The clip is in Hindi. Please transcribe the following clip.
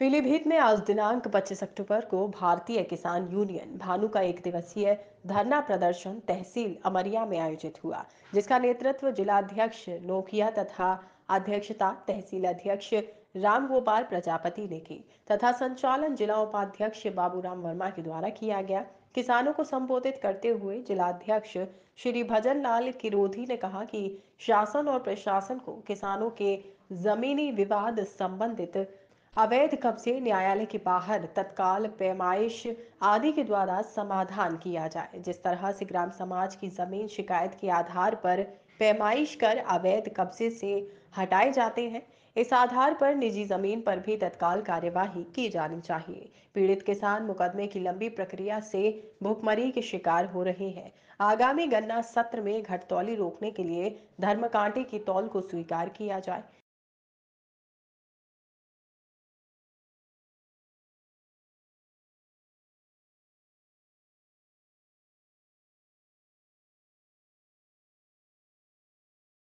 पीलीभीत में आज दिनांक 25 अक्टूबर को भारतीय किसान यूनियन भानु का एक दिवसीय धरना प्रदर्शन तहसील अमरिया में आयोजित हुआ जिसका नेतृत्व जिलाध्यक्ष नोकिया तथा अध्यक्षता तहसील अध्यक्ष राम गोपाल प्रजापति ने की तथा संचालन जिला उपाध्यक्ष बाबूराम वर्मा के द्वारा किया गया किसानों को संबोधित करते हुए जिलाध्यक्ष श्री भजन लाल किरोधी ने कहा कि शासन और प्रशासन को किसानों के जमीनी विवाद संबंधित अवैध कब्जे न्यायालय के बाहर तत्काल पैमाइश आदि के द्वारा समाधान किया जाए जिस तरह से ग्राम समाज की जमीन शिकायत के आधार पर पैमाइश कर अवैध कब्जे से हटाए जाते हैं इस आधार पर निजी जमीन पर भी तत्काल कार्यवाही की जानी चाहिए पीड़ित किसान मुकदमे की लंबी प्रक्रिया से भुखमरी के शिकार हो रहे हैं आगामी गन्ना सत्र में घटतौली रोकने के लिए धर्मकांटे की तौल को स्वीकार किया जाए